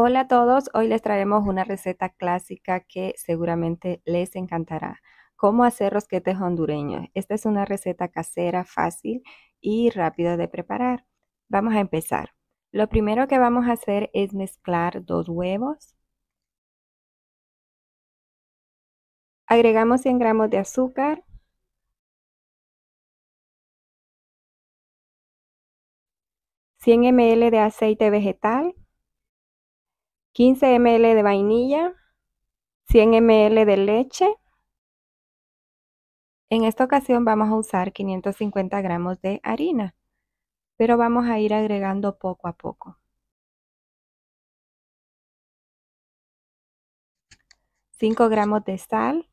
Hola a todos, hoy les traemos una receta clásica que seguramente les encantará. Cómo hacer rosquetes hondureños. Esta es una receta casera, fácil y rápida de preparar. Vamos a empezar. Lo primero que vamos a hacer es mezclar dos huevos. Agregamos 100 gramos de azúcar. ...100 ml de aceite vegetal 15 ml de vainilla, 100 ml de leche. En esta ocasión vamos a usar 550 gramos de harina, pero vamos a ir agregando poco a poco. ...5 gramos de sal...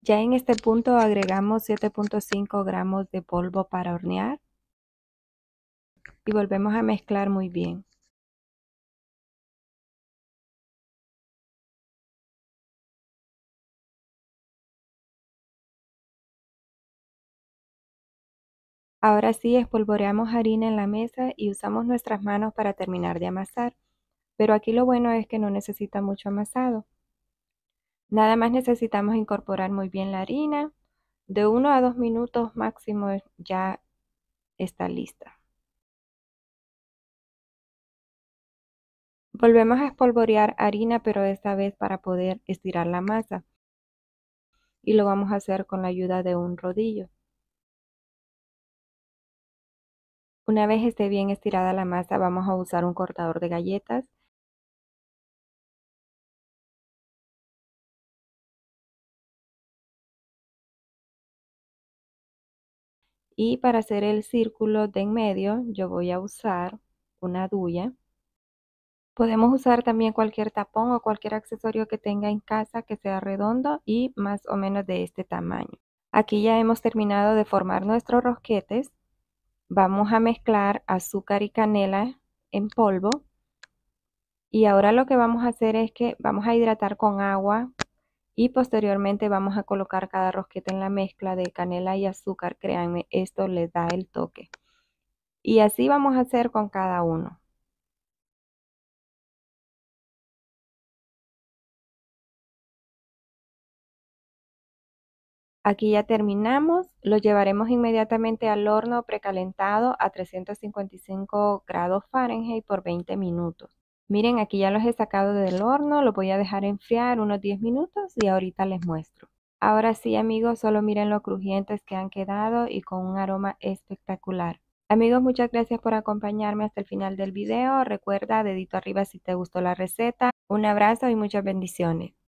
...ya en este punto agregamos 7.5 gramos de polvo para hornear... ...y volvemos a mezclar muy bien. Ahora sí, espolvoreamos harina en la mesa y usamos nuestras manos para terminar de amasar, pero aquí lo bueno es que no necesita mucho amasado. Nada más necesitamos incorporar muy bien la harina, de 1 a 2 minutos máximo ya está lista. Volvemos a espolvorear harina, pero esta vez para poder estirar la masa. Y lo vamos a hacer con la ayuda de un rodillo. Una vez esté bien estirada la masa vamos a usar un cortador de galletas. Y para hacer el círculo de en medio yo voy a usar una duya. Podemos usar también cualquier tapón o cualquier accesorio que tenga en casa que sea redondo y más o menos de este tamaño. Aquí ya hemos terminado de formar nuestros rosquetes. Vamos a mezclar azúcar y canela en polvo. Y ahora lo que vamos a hacer es que vamos a hidratar con agua y posteriormente vamos a colocar cada rosqueta en la mezcla de canela y azúcar. Créanme, esto les da el toque. Y así vamos a hacer con cada uno. Aquí ya terminamos, lo llevaremos inmediatamente al horno precalentado a 355 grados Fahrenheit por 20 minutos. Miren, aquí ya los he sacado del horno, los voy a dejar enfriar unos 10 minutos y ahorita les muestro. Ahora sí amigos, solo miren lo crujientes que han quedado y con un aroma espectacular. Amigos, muchas gracias por acompañarme hasta el final del video. Recuerda, dedito arriba si te gustó la receta. Un abrazo y muchas bendiciones.